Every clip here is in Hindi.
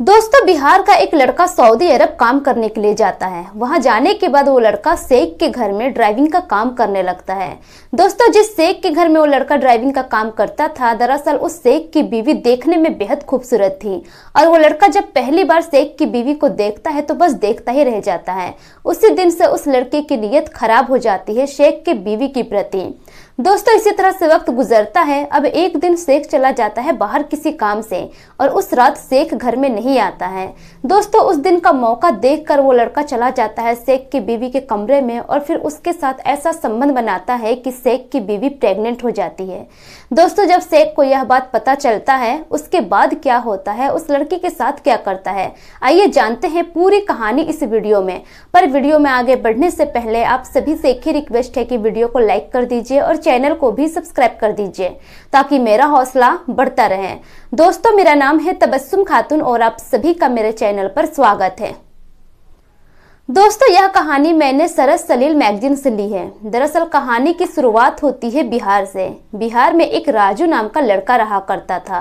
दोस्तों बिहार का एक लड़का सऊदी अरब काम करने के लिए जाता है वहां जाने के बाद वो लड़का शेख के घर में ड्राइविंग का काम करने लगता है दोस्तों जिस शेख के घर में वो लड़का ड्राइविंग का काम करता था दरअसल उस शेख की बीवी देखने में बेहद खूबसूरत थी और वो लड़का जब पहली बार शेख की बीवी को देखता है तो बस देखता ही रह जाता है उसी दिन से उस लड़के की नीयत खराब हो जाती है शेख के बीवी के प्रति दोस्तों इसी तरह से वक्त गुजरता है अब एक दिन शेख चला जाता है बाहर किसी काम से और उस रात शेख घर में नहीं आता है दोस्तों उस दिन का मौका देखकर वो लड़का चला जाता है शेख की बीवी के कमरे में और फिर उसके साथ ऐसा संबंध बनाता है कि शेख की बीवी प्रेग्नेंट हो जाती है दोस्तों जब शेख को यह बात पता चलता है उसके बाद क्या होता है उस लड़की के साथ क्या करता है आइए जानते हैं पूरी कहानी इस वीडियो में पर वीडियो में आगे बढ़ने से पहले आप सभी से एक ही रिक्वेस्ट है कि वीडियो को लाइक कर दीजिए और चैनल को भी सब्सक्राइब कर दीजिए ताकि मेरा हौसला बढ़ता रहे दोस्तों मेरा नाम है तबस्सुम खातून और आप सभी का मेरे चैनल पर स्वागत है दोस्तों यह कहानी मैंने सरस सलील मैगजीन से ली है दरअसल कहानी की शुरुआत होती है बिहार से बिहार में एक राजू नाम का लड़का रहा करता था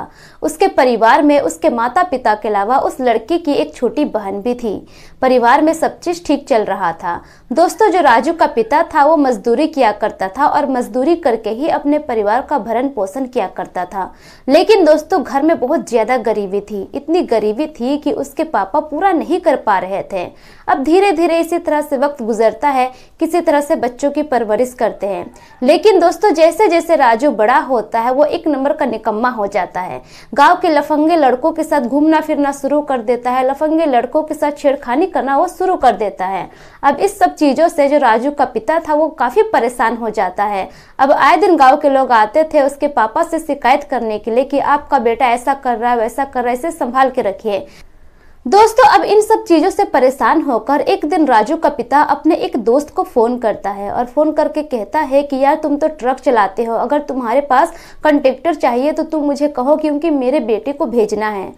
उसके परिवार में उसके माता पिता के अलावा उस लड़की की एक छोटी बहन भी थी परिवार में सब चीज़ ठीक चल रहा था दोस्तों जो राजू का पिता था वो मजदूरी किया करता था और मजदूरी करके ही अपने परिवार का भरण पोषण किया करता था लेकिन दोस्तों घर में बहुत ज़्यादा गरीबी थी इतनी गरीबी थी कि उसके पापा पूरा नहीं कर पा रहे थे अब धीरे धीरे इसी तरह से वक्त गुजरता है किसी तरह से बच्चों की परवरिश करते हैं लेकिन दोस्तों जैसे जैसे राजू बड़ा होता है वो एक नंबर का निकम्मा हो जाता है गाँव के लफंगे लड़कों के साथ घूमना फिरना शुरू कर देता है लफंगे लड़कों के साथ छेड़खानी भी करना वो शुरू कर देता है अब इस सब चीज़ों से जो राजू का पिता था वो काफ़ी परेशान हो जाता है अब आए दिन गाँव के लोग आते थे उसके पापा से शिकायत करने के लिए कि आपका बेटा ऐसा कर रहा है वैसा कर रहा है इसे संभाल के रखिए दोस्तों अब इन सब चीज़ों से परेशान होकर एक दिन राजू का पिता अपने एक दोस्त को फ़ोन करता है और फ़ोन करके कहता है कि यार तुम तो ट्रक चलाते हो अगर तुम्हारे पास कंटेक्टर चाहिए तो तुम मुझे कहो क्योंकि मेरे बेटे को भेजना है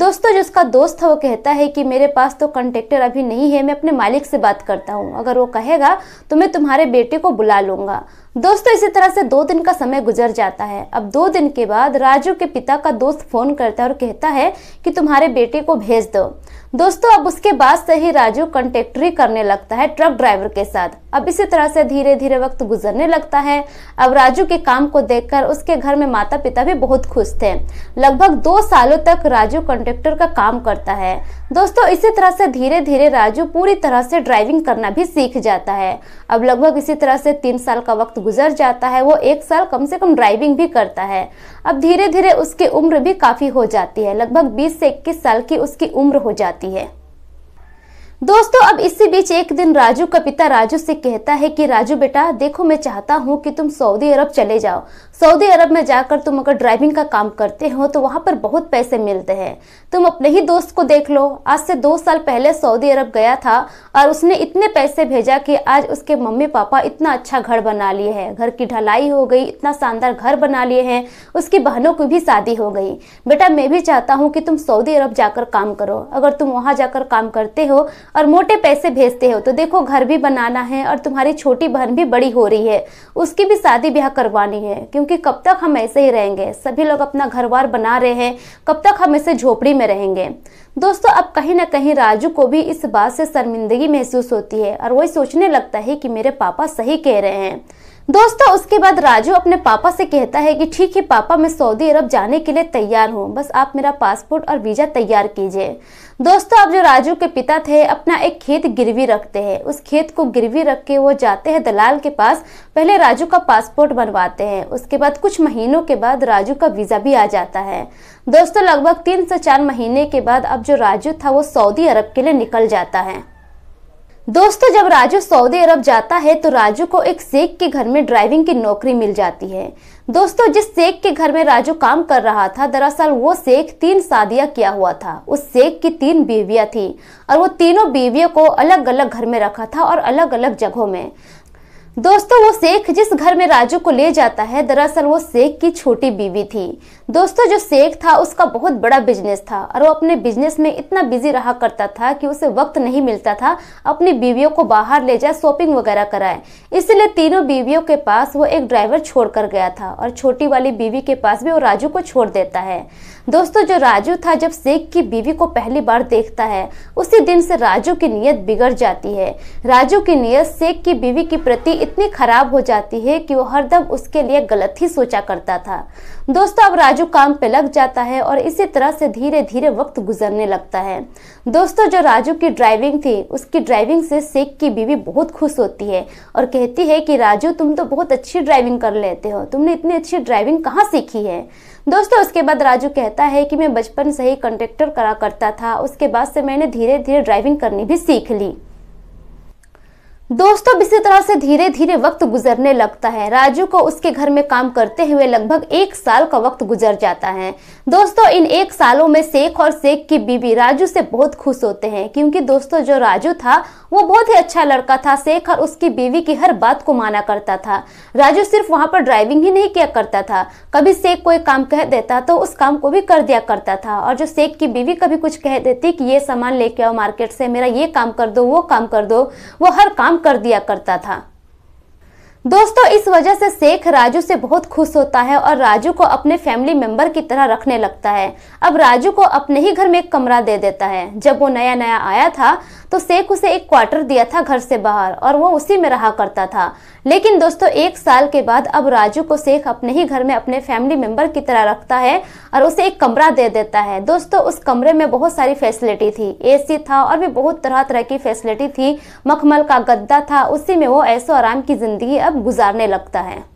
दोस्तों जो उसका दोस्त था वो कहता है कि मेरे पास तो कंटेक्टर अभी नहीं है मैं अपने मालिक से बात करता हूँ अगर वो कहेगा तो मैं तुम्हारे बेटे को बुला लूँगा दोस्तों इसी तरह से दो दिन का समय गुजर जाता है अब दो दिन के बाद राजू के पिता का दोस्त फोन करता है और कहता है कि तुम्हारे बेटे को भेज दो दोस्तों अब उसके बाद से ही राजू कंटेक्टरी करने लगता है ट्रक ड्राइवर के साथ अब इसी तरह से धीरे धीरे वक्त गुजरने लगता है अब राजू के काम को देखकर उसके घर में माता पिता भी बहुत खुश थे लगभग दो सालों तक राजू कंटेक्टर का काम करता है दोस्तों इसी तरह से धीरे धीरे राजू पूरी तरह से ड्राइविंग करना भी सीख जाता है अब लगभग इसी तरह से तीन साल का वक्त गुजर जाता है वो एक साल कम से कम ड्राइविंग भी करता है अब धीरे धीरे उसकी उम्र भी काफ़ी हो जाती है लगभग 20 से 21 साल की उसकी उम्र हो जाती है दोस्तों अब इसी बीच एक दिन राजू का पिता राजू से कहता है कि राजू बेटा देखो मैं चाहता हूँ कि तुम सऊदी अरब चले जाओ सऊदी अरब में जाकर तुम अगर ड्राइविंग का काम करते हो तो वहाँ पर बहुत पैसे मिलते हैं तुम अपने ही दोस्त को देख लो आज से दो साल पहले सऊदी अरब गया था और उसने इतने पैसे भेजा कि आज उसके मम्मी पापा इतना अच्छा घर बना लिए है घर की ढलाई हो गई इतना शानदार घर बना लिए हैं उसकी बहनों की भी शादी हो गई बेटा मैं भी चाहता हूँ कि तुम सऊदी अरब जाकर काम करो अगर तुम वहाँ जाकर काम करते हो और मोटे पैसे भेजते हो तो देखो घर भी बनाना है और तुम्हारी छोटी बहन भी बड़ी हो रही है उसकी भी शादी ब्याह करवानी है क्योंकि कब तक हम ऐसे ही रहेंगे सभी लोग अपना घर बार बना रहे हैं कब तक हम ऐसे झोपड़ी में रहेंगे दोस्तों अब कहीं ना कहीं राजू को भी इस बात से शर्मिंदगी महसूस होती है और वही सोचने लगता है कि मेरे पापा सही कह रहे हैं दोस्तों उसके बाद राजू अपने पापा से कहता है कि ठीक है पापा मैं सऊदी अरब जाने के लिए तैयार हूँ बस आप मेरा पासपोर्ट और वीज़ा तैयार कीजिए दोस्तों अब जो राजू के पिता थे अपना एक खेत गिरवी रखते हैं उस खेत को गिरवी रख के वो जाते हैं दलाल के पास पहले राजू का पासपोर्ट बनवाते हैं उसके बाद कुछ महीनों के बाद राजू का वीज़ा भी आ जाता है दोस्तों लगभग तीन से चार महीने के बाद अब जो राजू था वो सऊदी अरब के लिए निकल जाता है दोस्तों जब राजू सऊदी अरब जाता है तो राजू को एक शेख के घर में ड्राइविंग की नौकरी मिल जाती है दोस्तों जिस शेख के घर में राजू काम कर रहा था दरअसल वो शेख तीन शादियां किया हुआ था उस शेख की तीन बीवियां थी और वो तीनों बीवियों को अलग अलग घर में रखा था और अलग अलग जगहों में दोस्तों वो शेख जिस घर में राजू को ले जाता है दरअसल वो शेख की छोटी बीवी थी दोस्तों जो शेख था उसका बहुत बड़ा बिजनेस था और वो अपने बिजनेस में इतना बिजी रहा करता था कि उसे वक्त नहीं मिलता था अपनी बीवियों को बाहर ले जाए शॉपिंग वगैरह कराए इसलिए तीनों बीवियों के पास वो एक ड्राइवर छोड़ कर गया था और छोटी वाली बीवी के पास भी वो राजू को छोड़ देता है दोस्तों जो राजू था जब शेख की बीवी को पहली बार देखता है उसी दिन से राजू की नीयत बिगड़ जाती है राजू की नीयत शेख की बीवी के प्रति इतनी खराब हो जाती है कि वो हरदम उसके लिए गलत ही सोचा करता था दोस्तों अब राजू काम पे लग जाता है और इसी तरह से धीरे धीरे वक्त गुजरने लगता है दोस्तों जो राजू की ड्राइविंग थी उसकी ड्राइविंग से शेख की बीवी बहुत खुश होती है और कहती है कि राजू तुम तो बहुत अच्छी ड्राइविंग कर लेते हो तुमने इतनी अच्छी ड्राइविंग कहाँ सीखी है दोस्तों उसके बाद राजू कहता है कि मैं बचपन से ही कंडक्टर करा करता था उसके बाद से मैंने धीरे धीरे ड्राइविंग करनी भी सीख ली दोस्तों इसी तरह से धीरे धीरे वक्त गुजरने लगता है राजू को उसके घर में काम करते हुए लगभग एक साल का वक्त गुजर जाता है दोस्तों इन एक सालों में शेख और शेख की बीबी राजू से बहुत खुश होते हैं क्योंकि दोस्तों जो राजू था वो बहुत ही अच्छा लड़का था शेख और उसकी बीवी की हर बात को माना करता था राजू सिर्फ वहाँ पर ड्राइविंग ही नहीं किया करता था कभी शेख कोई काम कह देता तो उस काम को भी कर दिया करता था और जो शेख की बीवी कभी कुछ कह देती कि ये सामान लेके आओ मार्केट से मेरा ये काम कर दो वो काम कर दो वो हर काम कर दिया करता था दोस्तों इस वजह से शेख राजू से बहुत खुश होता है और राजू को अपने फैमिली मेंबर की तरह रखने लगता है अब राजू को अपने ही घर में एक कमरा दे देता है जब वो नया नया आया था तो शेख उसे एक क्वार्टर दिया था घर से बाहर और वो उसी में रहा करता था लेकिन दोस्तों एक साल के बाद अब राजू को शेख अपने ही घर में अपने फैमिली मेंबर की तरह रखता है और उसे एक कमरा दे देता है दोस्तों उस कमरे में बहुत सारी फैसिलिटी थी एसी था और भी बहुत तरह तरह की फैसिलिटी थी मखमल का गद्दा था उसी में वो ऐसो आराम की ज़िंदगी अब गुजारने लगता है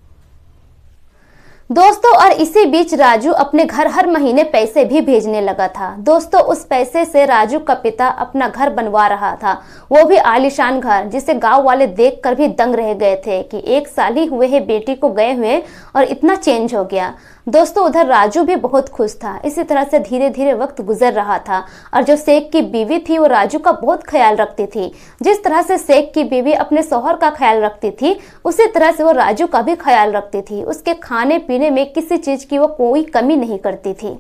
दोस्तों और इसी बीच राजू अपने घर हर महीने पैसे भी भेजने लगा था दोस्तों उस पैसे से राजू का पिता अपना घर बनवा रहा था वो भी आलिशान घर जिसे गांव वाले देखकर भी दंग रह गए थे कि एक साल ही हुए है बेटी को गए हुए और इतना चेंज हो गया दोस्तों उधर राजू भी बहुत खुश था इसी तरह से धीरे धीरे वक्त गुजर रहा था और जो शेख की बीवी थी वो राजू का बहुत ख्याल रखती थी जिस तरह से शेख की बीवी अपने शोहर का ख्याल रखती थी उसी तरह से वो राजू का भी ख्याल रखती थी उसके खाने पीने में किसी चीज की वो कोई कमी नहीं करती थी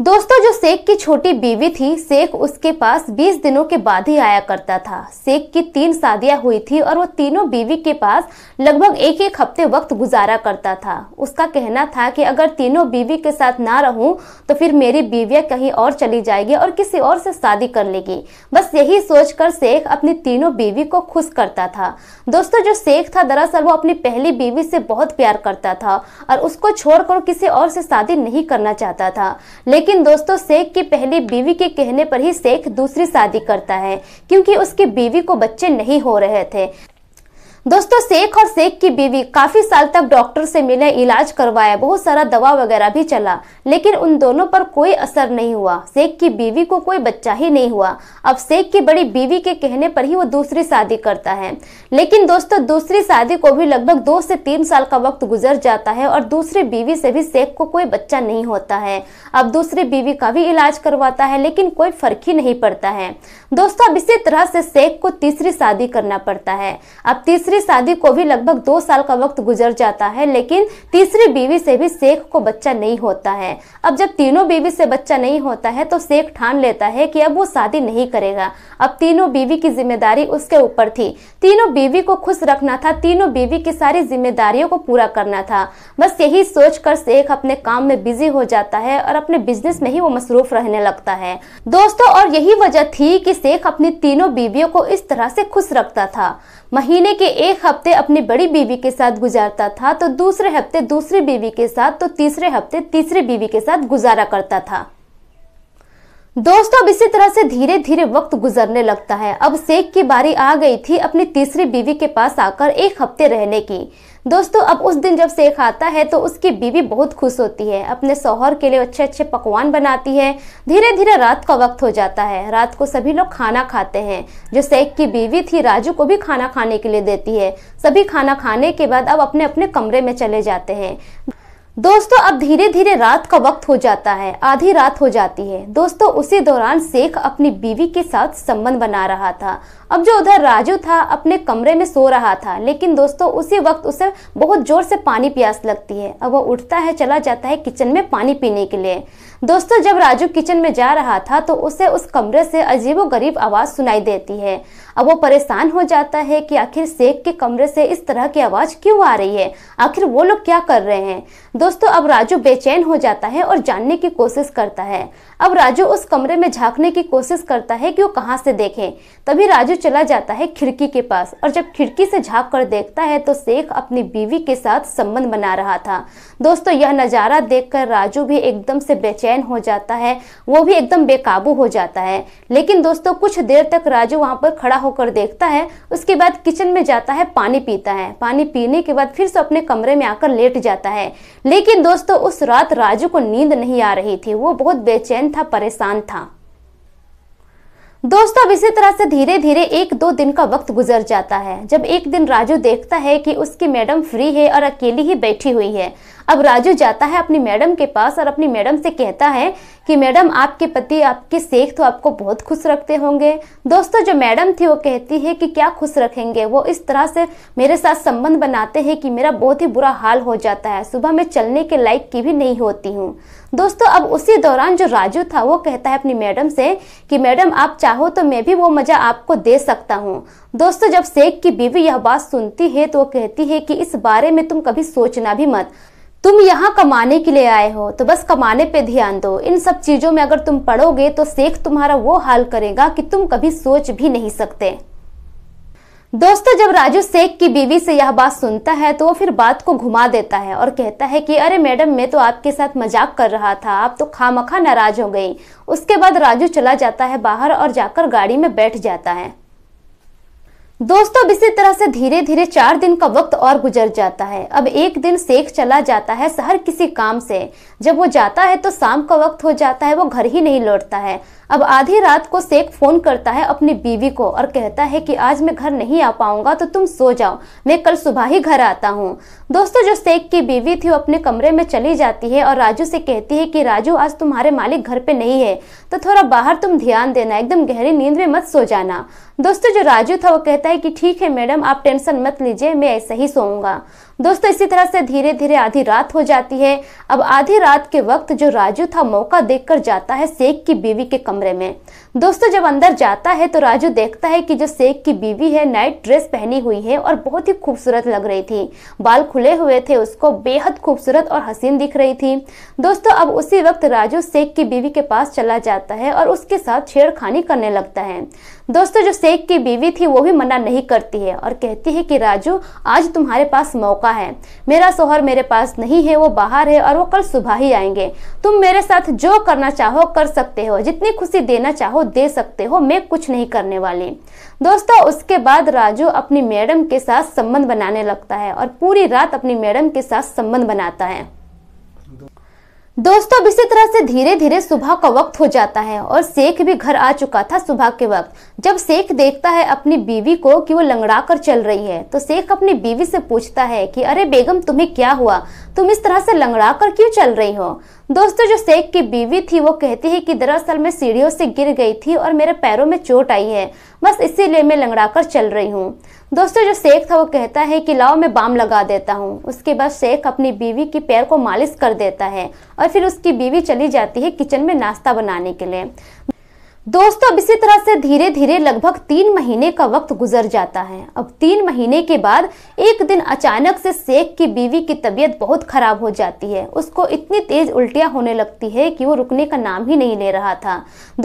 दोस्तों जो शेख की छोटी बीवी थी शेख उसके पास 20 दिनों के बाद ही आया करता था शेख की तीन शादियां हुई थी और वो तीनों बीवी के पास लगभग एक एक हफ्ते वक्त गुजारा करता था उसका कहना था कि अगर तीनों बीवी के साथ ना रहूं तो फिर मेरी बीविया कहीं और चली जाएगी और किसी और से शादी कर लेगी बस यही सोचकर शेख अपनी तीनों बीवी को खुश करता था दोस्तों जो शेख था दरअसल वो अपनी पहली बीवी से बहुत प्यार करता था और उसको छोड़कर किसी और से शादी नहीं करना चाहता था लेकिन लेकिन दोस्तों शेख की पहली बीवी के कहने पर ही शेख दूसरी शादी करता है क्योंकि उसकी बीवी को बच्चे नहीं हो रहे थे दोस्तों शेख और शेख की बीवी काफी साल तक डॉक्टर से मिले इलाज करवाया बहुत सारा दवा वगैरह भी चला लेकिन उन दोनों पर कोई असर नहीं हुआ शेख की बीवी को कोई बच्चा ही नहीं हुआ अब शेख की बड़ी बीवी के कहने पर ही वो दूसरी शादी करता है लेकिन दोस्तों दूसरी शादी को भी लगभग दो से तीन साल का वक्त गुजर जाता है और दूसरी बीवी से भी शेख को कोई बच्चा नहीं होता है अब दूसरी बीवी का भी इलाज करवाता है लेकिन कोई फर्क ही नहीं पड़ता है दोस्तों अब इसी तरह से शेख को तीसरी शादी करना पड़ता है अब तीसरी दूसरी शादी को भी लगभग दो साल का वक्त गुजर जाता है लेकिन तीसरी बीवी से भी शेख को बच्चा नहीं होता है अब जब तीनों बीवी से बच्चा नहीं होता है तो शेख ठान लेता है कि अब वो शादी नहीं करेगा अब तीनों बीवी की जिम्मेदारी उसके ऊपर थी तीनों बीवी को खुश रखना था तीनों बीवी की सारी जिम्मेदारियों को पूरा करना था बस यही सोच कर शेख अपने काम में बिजी हो जाता है और अपने बिजनेस में ही वो मसरूफ रहने लगता है दोस्तों और यही वजह थी कि शेख अपनी तीनों बीवियों को इस तरह से खुश रखता था महीने के एक हफ्ते अपनी बड़ी बीवी के साथ गुजारता था तो दूसरे हफ्ते दूसरी बीवी के साथ तो तीसरे हफ्ते तीसरी बीवी के साथ गुजारा करता था दोस्तों अब इसी तरह से धीरे धीरे वक्त गुजरने लगता है अब शेख की बारी आ गई थी अपनी तीसरी बीवी के पास आकर एक हफ्ते रहने की दोस्तों अब उस दिन जब शेख आता है तो उसकी बीवी बहुत खुश होती है अपने शौहर के लिए अच्छे अच्छे पकवान बनाती है धीरे धीरे रात का वक्त हो जाता है रात को सभी लोग खाना खाते हैं जो शेख की बीवी थी राजू को भी खाना खाने के लिए देती है सभी खाना खाने के बाद अब अपने अपने कमरे में चले जाते हैं दोस्तों अब धीरे धीरे रात का वक्त हो जाता है आधी रात हो जाती है दोस्तों उसी दौरान शेख अपनी बीवी के साथ संबंध बना रहा था अब जो उधर राजू था अपने कमरे में सो रहा था लेकिन दोस्तों उसी वक्त उसे बहुत जोर से पानी प्यास लगती है अब वो उठता है चला जाता है किचन में पानी पीने के लिए दोस्तों जब राजू किचन में जा रहा था तो उसे उस कमरे से अजीबो गरीब आवाज़ सुनाई देती है अब वो परेशान हो जाता है कि आखिर शेख के कमरे से इस तरह की आवाज़ क्यों आ रही है आखिर वो लोग क्या कर रहे हैं दोस्तों अब राजू बेचैन हो जाता है और जानने की कोशिश करता है अब राजू उस कमरे में झांकने की कोशिश करता है कि वो कहाँ से देखें तभी राजू चला जाता है खिड़की के पास और जब खिड़की से झांक कर देखता है तो शेख अपनी बीवी के साथ संबंध बना रहा था दोस्तों यह नज़ारा देखकर राजू भी एकदम से बेचैन हो जाता है वो भी एकदम बेकाबू हो जाता है लेकिन दोस्तों कुछ देर तक राजू वहाँ पर खड़ा होकर देखता है उसके बाद किचन में जाता है पानी पीता है पानी पीने के बाद फिर से अपने कमरे में आकर लेट जाता है लेकिन दोस्तों उस रात राजू को नींद नहीं आ रही थी वो बहुत बेचैन था परेशान था दोस्तों अब इसी तरह से धीरे धीरे एक दो दिन का वक्त गुजर जाता है जब एक दिन राजू देखता है कि उसकी मैडम फ्री है और अकेली ही बैठी हुई है अब राजू जाता है अपनी मैडम के पास और अपनी मैडम से कहता है कि मैडम आपके पति आपके सेख तो आपको बहुत खुश रखते होंगे दोस्तों जो मैडम थी वो कहती है कि क्या खुश रखेंगे वो इस तरह से मेरे साथ संबंध बनाते हैं कि मेरा बहुत ही बुरा हाल हो जाता है सुबह में चलने के लायक की भी नहीं होती हूँ दोस्तों अब उसी दौरान जो राजू था वो कहता है अपनी मैडम से कि मैडम आप चाहो तो मैं भी वो मज़ा आपको दे सकता हूँ दोस्तों जब शेख की बीवी यह बात सुनती है तो वो कहती है कि इस बारे में तुम कभी सोचना भी मत तुम यहाँ कमाने के लिए आए हो तो बस कमाने पे ध्यान दो इन सब चीज़ों में अगर तुम पढ़ोगे तो शेख तुम्हारा वो हाल करेगा कि तुम कभी सोच भी नहीं सकते दोस्तों जब राजू शेख की बीवी से यह बात सुनता है तो वो फिर बात को घुमा देता है और कहता है कि अरे मैडम मैं तो आपके साथ मजाक कर रहा था आप तो खामखा नाराज हो गई उसके बाद राजू चला जाता है बाहर और जाकर गाड़ी में बैठ जाता है दोस्तों इसी तरह से धीरे धीरे चार दिन का वक्त और गुजर जाता है अब एक दिन शेख चला जाता है शहर किसी काम से जब वो जाता है तो शाम का वक्त हो जाता है वो घर ही नहीं लौटता है अब आधी रात को शेख फोन करता है अपनी बीवी को और कहता है कि आज मैं घर नहीं आ पाऊंगा तो तुम सो जाओ मैं कल सुबह ही घर आता हूँ दोस्तों जो शेख की बीवी थी वो अपने कमरे में चली जाती है और राजू से कहती है कि राजू आज तुम्हारे मालिक घर पे नहीं है तो थोड़ा बाहर तुम ध्यान देना एकदम गहरी नींद में मत सो जाना दोस्तों जो राजू था वो कहता है कि ठीक है मैडम आप टेंशन मत लीजिए मैं ऐसे ही सोऊंगा दोस्तों इसी तरह से धीरे धीरे आधी रात हो जाती है अब आधी रात के वक्त जो राजू था मौका देखकर जाता है शेख की बीवी के कमरे में दोस्तों जब अंदर जाता है तो राजू देखता है कि जो शेख की बीवी है नाइट ड्रेस पहनी हुई है और बहुत ही खूबसूरत लग रही थी बाल खुले हुए थे उसको बेहद खूबसूरत और हसीन दिख रही थी दोस्तों अब उसी वक्त राजू शेख की बीवी के पास चला जाता है और उसके साथ छेड़खानी करने लगता है दोस्तों जो शेख की बीवी थी वो भी मना नहीं करती है और कहती है कि राजू आज तुम्हारे पास मौका है मेरा शोहर मेरे पास नहीं है वो बाहर है और वो कल सुबह ही आएंगे तुम मेरे साथ जो करना चाहो कर सकते हो जितनी खुशी देना चाहो दे सकते हो मैं कुछ नहीं करने वाली दोस्तों उसके बाद राजू अपनी मैडम के साथ संबंध बनाने लगता है और पूरी रात अपनी मैडम के साथ संबंध बनाता है दोस्तों इसी तरह से धीरे धीरे सुबह का वक्त हो जाता है और शेख भी घर आ चुका था सुबह के वक्त जब शेख देखता है अपनी बीवी को कि वो लंगड़ा कर चल रही है तो शेख अपनी बीवी से पूछता है कि अरे बेगम तुम्हें क्या हुआ तुम इस तरह से लंगड़ा कर क्यों चल रही हो दोस्तों जो शेख की बीवी थी वो कहती है कि दरअसल मैं सीढ़ियों से गिर गई थी और मेरे पैरों में चोट आई है बस इसीलिए मैं लंगड़ा कर चल रही हूँ दोस्तों जो शेख था वो कहता है कि लाओ मैं बाम लगा देता हूँ उसके बाद शेख अपनी बीवी की पैर को मालिश कर देता है और फिर उसकी बीवी चली जाती है किचन में नाश्ता बनाने के लिए दोस्तों अब इसी तरह से धीरे धीरे लगभग तीन महीने का वक्त गुजर जाता है अब तीन महीने के बाद एक दिन अचानक से शेख की बीवी की तबीयत बहुत खराब हो जाती है उसको इतनी तेज उल्टियां होने लगती है कि वो रुकने का नाम ही नहीं ले रहा था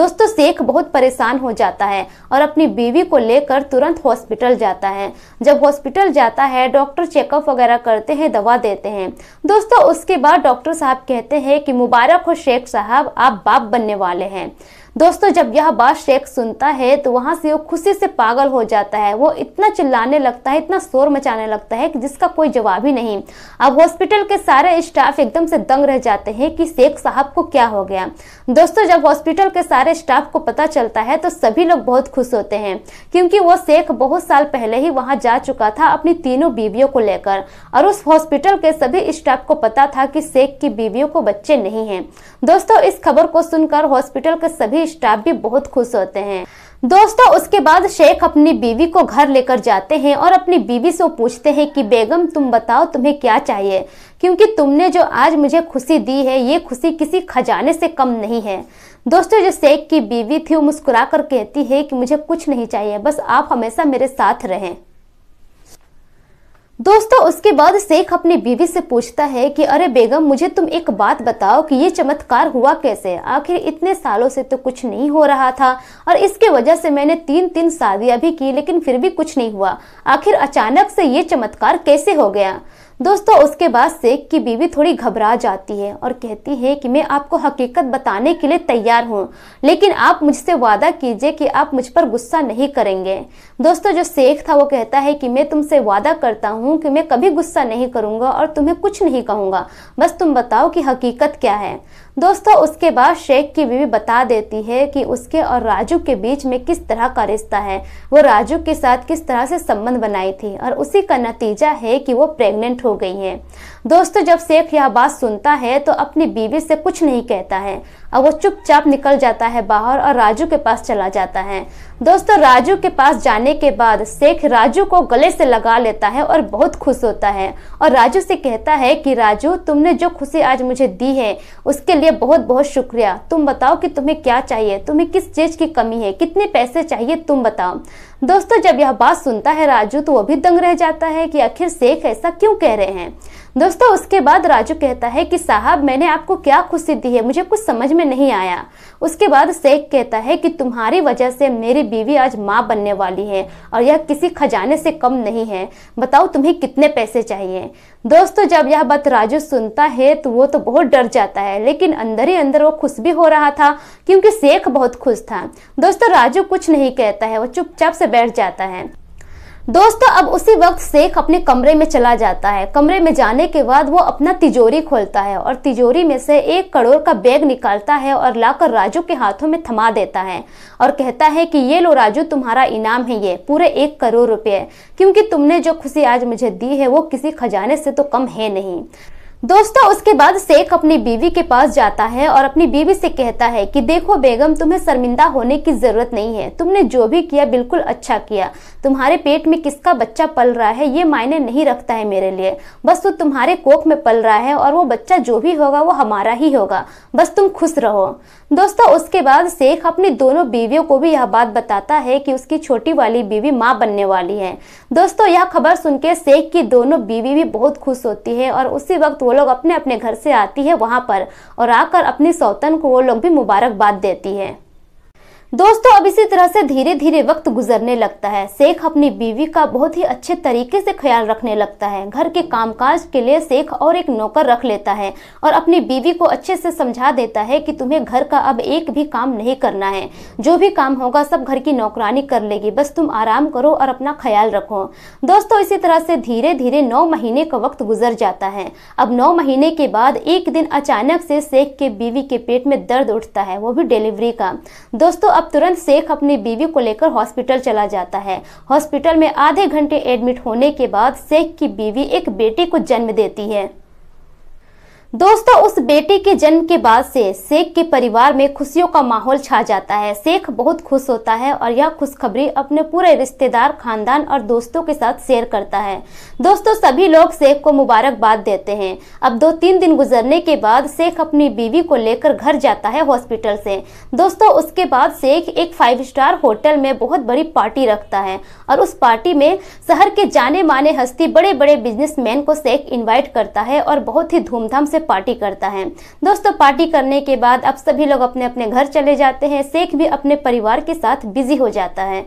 दोस्तों शेख बहुत परेशान हो जाता है और अपनी बीवी को लेकर तुरंत हॉस्पिटल जाता है जब हॉस्पिटल जाता है डॉक्टर चेकअप वगैरह करते हैं दवा देते हैं दोस्तों उसके बाद डॉक्टर साहब कहते हैं कि मुबारक हो शेख साहब आप बाप बनने वाले हैं दोस्तों जब यह बात शेख सुनता है तो वहाँ से वो खुशी से पागल हो जाता है वो इतना चिल्लाने लगता है इतना शोर मचाने लगता है कि जिसका कोई जवाब ही नहीं अब हॉस्पिटल के सारे स्टाफ एकदम से दंग रह जाते हैं कि शेख साहब को क्या हो गया दोस्तों जब हॉस्पिटल के सारे स्टाफ को पता चलता है तो सभी लोग बहुत खुश होते हैं क्योंकि वो शेख बहुत साल पहले ही वहाँ जा चुका था अपनी तीनों बीवियों को लेकर और उस हॉस्पिटल के सभी स्टाफ को पता था कि शेख की बीवियों को बच्चे नहीं हैं दोस्तों इस खबर को सुनकर हॉस्पिटल के सभी स्टाफ भी बहुत खुश होते हैं दोस्तों उसके बाद शेख अपनी बीवी को घर लेकर जाते हैं और अपनी बीवी से पूछते हैं कि बेगम तुम बताओ तुम्हें क्या चाहिए क्योंकि तुमने जो आज मुझे खुशी दी है ये खुशी किसी खजाने से कम नहीं है दोस्तों जो शेख की बीवी थी वो मुस्कुरा कर कहती है कि मुझे कुछ नहीं चाहिए बस आप हमेशा मेरे साथ रहें दोस्तों उसके बाद शेख अपनी बीवी से पूछता है कि अरे बेगम मुझे तुम एक बात बताओ कि ये चमत्कार हुआ कैसे आखिर इतने सालों से तो कुछ नहीं हो रहा था और इसके वजह से मैंने तीन तीन शादियां भी की लेकिन फिर भी कुछ नहीं हुआ आखिर अचानक से ये चमत्कार कैसे हो गया दोस्तों उसके बाद शेख की बीवी थोड़ी घबरा जाती है और कहती है कि मैं आपको हकीकत बताने के लिए तैयार हूँ लेकिन आप मुझसे वादा कीजिए कि आप मुझ पर गुस्सा नहीं करेंगे दोस्तों जो शेख था वो कहता है कि मैं तुमसे वादा करता हूँ कि मैं कभी गुस्सा नहीं करूँगा और तुम्हें कुछ नहीं कहूँगा बस तुम बताओ कि हकीकत क्या है दोस्तों उसके बाद शेख की बीवी बता देती है कि उसके और राजू के बीच में किस तरह का रिश्ता है वो राजू के साथ किस तरह से संबंध बनाई थी और उसी का नतीजा है कि वो प्रेग्नेंट हो गई है दोस्तों जब शेख यह बात सुनता है तो अपनी बीवी से कुछ नहीं कहता है और वो चुपचाप निकल जाता है बाहर और राजू के पास चला जाता है दोस्तों राजू के पास जाने के बाद शेख राजू को गले से लगा लेता है और बहुत खुश होता है और राजू से कहता है कि राजू तुमने जो खुशी आज मुझे दी है उसके लिए बहुत बहुत शुक्रिया तुम बताओ कि तुम्हें क्या चाहिए तुम्हें किस चीज की कमी है कितने पैसे चाहिए तुम बताओ दोस्तों जब यह बात सुनता है राजू तो वो भी दंग रह जाता है कि आखिर शेख ऐसा क्यों कह रहे हैं दोस्तों उसके बाद राजू कहता है कि साहब मैंने आपको क्या खुशी दी है मुझे कुछ समझ में नहीं आया उसके बाद शेख कहता है कि तुम्हारी वजह से मेरी बीवी आज माँ बनने वाली है और यह किसी खजाने से कम नहीं है बताओ तुम्हें कितने पैसे चाहिए दोस्तों जब यह बात राजू सुनता है तो वो तो बहुत डर जाता है लेकिन अंदर ही अंदर वो खुश भी हो रहा था क्योंकि शेख बहुत खुश था दोस्तों राजू कुछ नहीं कहता है वो चुपचाप से बैठ जाता है दोस्तों अब उसी वक्त शेख अपने कमरे में चला जाता है कमरे में जाने के बाद वो अपना तिजोरी खोलता है और तिजोरी में से एक करोड़ का बैग निकालता है और लाकर राजू के हाथों में थमा देता है और कहता है कि ये लो राजू तुम्हारा इनाम है ये पूरे एक करोड़ रुपये क्योंकि तुमने जो खुशी आज मुझे दी है वो किसी खजाने से तो कम है नहीं दोस्तों उसके बाद शेख अपनी बीवी के पास जाता है और अपनी बीवी से कहता है कि देखो बेगम तुम्हें शर्मिंदा होने की जरूरत नहीं है तुमने जो भी किया बिल्कुल अच्छा किया तुम्हारे पेट में किसका बच्चा पल रहा है ये मायने नहीं रखता है मेरे लिए बस वो तुम्हारे कोख में पल रहा है और वो बच्चा जो भी होगा वो हमारा ही होगा बस तुम खुश रहो दोस्तों उसके बाद शेख अपनी दोनों बीवियों को भी यह बात बताता है कि उसकी छोटी वाली बीवी माँ बनने वाली है दोस्तों यह खबर सुन के शेख की दोनों बीवी भी बहुत खुश होती है और उसी वक्त वो लोग अपने अपने घर से आती है वहाँ पर और आकर अपनी सौतन को वो लोग भी मुबारकबाद देती है दोस्तों अब इसी तरह से धीरे धीरे वक्त गुजरने लगता है शेख अपनी बीवी का बहुत ही अच्छे तरीके से ख्याल रखने लगता है घर के कामकाज के लिए शेख और एक नौकर रख लेता है और अपनी बीवी को अच्छे से समझा देता है कि तुम्हें घर का अब एक भी काम नहीं करना है जो भी काम होगा सब घर की नौकरानी कर लेगी बस तुम आराम करो और अपना ख्याल रखो दोस्तों इसी तरह से धीरे धीरे नौ महीने का वक्त गुजर जाता है अब नौ महीने के बाद एक दिन अचानक से शेख के बीवी के पेट में दर्द उठता है वो भी डिलीवरी का दोस्तों अब तुरंत शेख अपनी बीवी को लेकर हॉस्पिटल चला जाता है हॉस्पिटल में आधे घंटे एडमिट होने के बाद शेख की बीवी एक बेटी को जन्म देती है दोस्तों उस बेटे के जन्म के बाद से शेख के परिवार में खुशियों का माहौल छा जाता है शेख बहुत खुश होता है और यह खुशखबरी अपने पूरे रिश्तेदार खानदान और दोस्तों के साथ शेयर करता है दोस्तों सभी लोग शेख को मुबारकबाद देते हैं अब दो तीन दिन गुजरने के बाद शेख अपनी बीवी को लेकर घर जाता है हॉस्पिटल से दोस्तों उसके बाद शेख एक फाइव स्टार होटल में बहुत बड़ी पार्टी रखता है और उस पार्टी में शहर के जाने माने हस्ती बड़े बड़े बिजनेस को शेख इन्वाइट करता है और बहुत ही धूमधाम से से पार्टी करता है दोस्तों पार्टी करने के बाद अब सभी लोग अपने अपने घर चले जाते हैं शेख भी अपने परिवार के साथ बिजी हो जाता है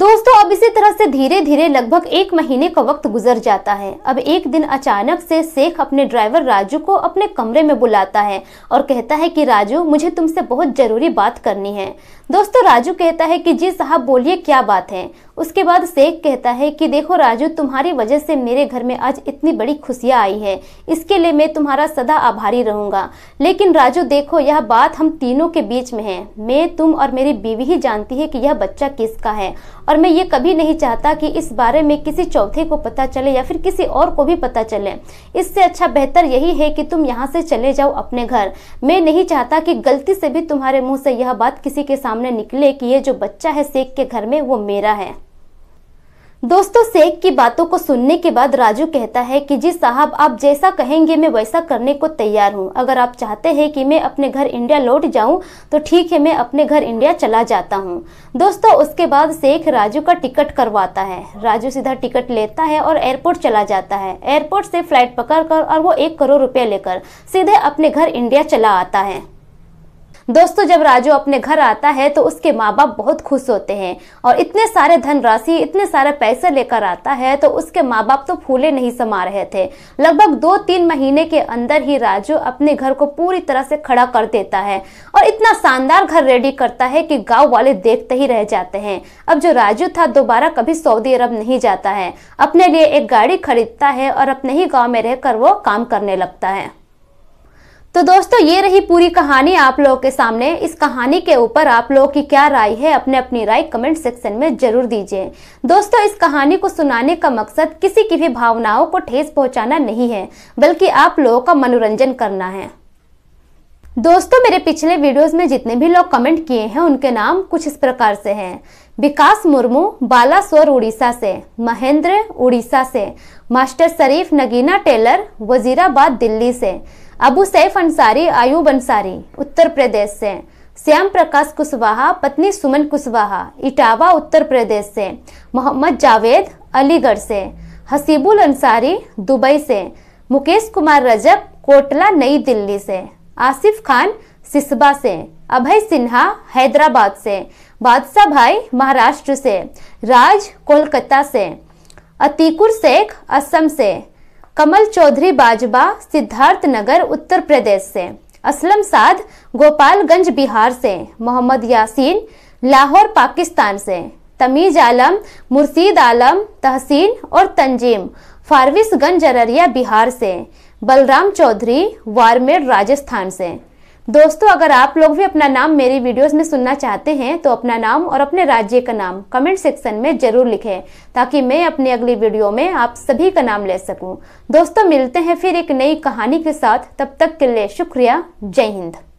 दोस्तों अब इसी तरह से धीरे धीरे लगभग एक महीने का वक्त गुजर जाता है अब एक दिन अचानक से शेख अपने ड्राइवर राजू को अपने कमरे में बुलाता है और कहता है कि राजू मुझे तुमसे बहुत ज़रूरी बात करनी है दोस्तों राजू कहता है कि जी साहब बोलिए क्या बात है उसके बाद शेख कहता है कि देखो राजू तुम्हारी वजह से मेरे घर में आज इतनी बड़ी खुशियाँ आई है इसके लिए मैं तुम्हारा सदा आभारी रहूंगा लेकिन राजू देखो यह बात हम तीनों के बीच में है मैं तुम और मेरी बीवी ही जानती है कि यह बच्चा किसका है और मैं ये कभी नहीं चाहता कि इस बारे में किसी चौथे को पता चले या फिर किसी और को भी पता चले इससे अच्छा बेहतर यही है कि तुम यहाँ से चले जाओ अपने घर मैं नहीं चाहता कि गलती से भी तुम्हारे मुंह से यह बात किसी के सामने निकले कि ये जो बच्चा है शेख के घर में वो मेरा है दोस्तों शेख की बातों को सुनने के बाद राजू कहता है कि जी साहब आप जैसा कहेंगे मैं वैसा करने को तैयार हूँ अगर आप चाहते हैं कि मैं अपने घर इंडिया लौट जाऊँ तो ठीक है मैं अपने घर इंडिया चला जाता हूँ दोस्तों उसके बाद शेख राजू का टिकट करवाता है राजू सीधा टिकट लेता है और एयरपोर्ट चला जाता है एयरपोर्ट से फ्लाइट पकड़ कर और वो एक करोड़ रुपया लेकर सीधे अपने घर इंडिया चला आता है दोस्तों जब राजू अपने घर आता है तो उसके माँ बाप बहुत खुश होते हैं और इतने सारे धनराशि इतने सारे पैसे लेकर आता है तो उसके माँ बाप तो फूले नहीं समा रहे थे लगभग दो तीन महीने के अंदर ही राजू अपने घर को पूरी तरह से खड़ा कर देता है और इतना शानदार घर रेडी करता है कि गाँव वाले देखते ही रह जाते हैं अब जो राजू था दोबारा कभी सऊदी अरब नहीं जाता है अपने लिए एक गाड़ी खरीदता है और अपने ही गाँव में रहकर वो काम करने लगता है तो दोस्तों ये रही पूरी कहानी आप लोगों के सामने इस कहानी के ऊपर आप लोगों की क्या राय है अपने अपनी राय कमेंट सेक्शन में जरूर दीजिए दोस्तों इस कहानी को सुनाने का मकसद किसी की भी भावनाओं को ठेस पहुंचाना नहीं है बल्कि आप लोगों का मनोरंजन करना है दोस्तों मेरे पिछले वीडियोस में जितने भी लोग कमेंट किए हैं उनके नाम कुछ इस प्रकार से हैं विकास मुर्मू बालासोर उड़ीसा से महेंद्र उड़ीसा से मास्टर शरीफ नगीना टेलर वजीराबाद दिल्ली से अबू सैफ अंसारी आयूब अंसारी उत्तर प्रदेश से श्याम प्रकाश कुशवाहा पत्नी सुमन कुशवाहा इटावा उत्तर प्रदेश से मोहम्मद जावेद अलीगढ़ से हसीबुल अंसारी दुबई से मुकेश कुमार रजक कोटला नई दिल्ली से आसिफ खान सिसबा से अभय सिन्हा हैदराबाद से बादशाह भाई महाराष्ट्र से राज कोलकाता से अतीकुर शेख असम से कमल चौधरी बाजवा सिद्धार्थ नगर उत्तर प्रदेश से असलम साद गोपालगंज बिहार से मोहम्मद यासीन लाहौर पाकिस्तान से तमीज आलम मुर्शीद आलम तहसीन और तंजीम फारविसगंज अररिया बिहार से बलराम चौधरी वारमेर राजस्थान से दोस्तों अगर आप लोग भी अपना नाम मेरी वीडियोस में सुनना चाहते हैं तो अपना नाम और अपने राज्य का नाम कमेंट सेक्शन में जरूर लिखें ताकि मैं अपनी अगली वीडियो में आप सभी का नाम ले सकूं। दोस्तों मिलते हैं फिर एक नई कहानी के साथ तब तक के लिए शुक्रिया जय हिंद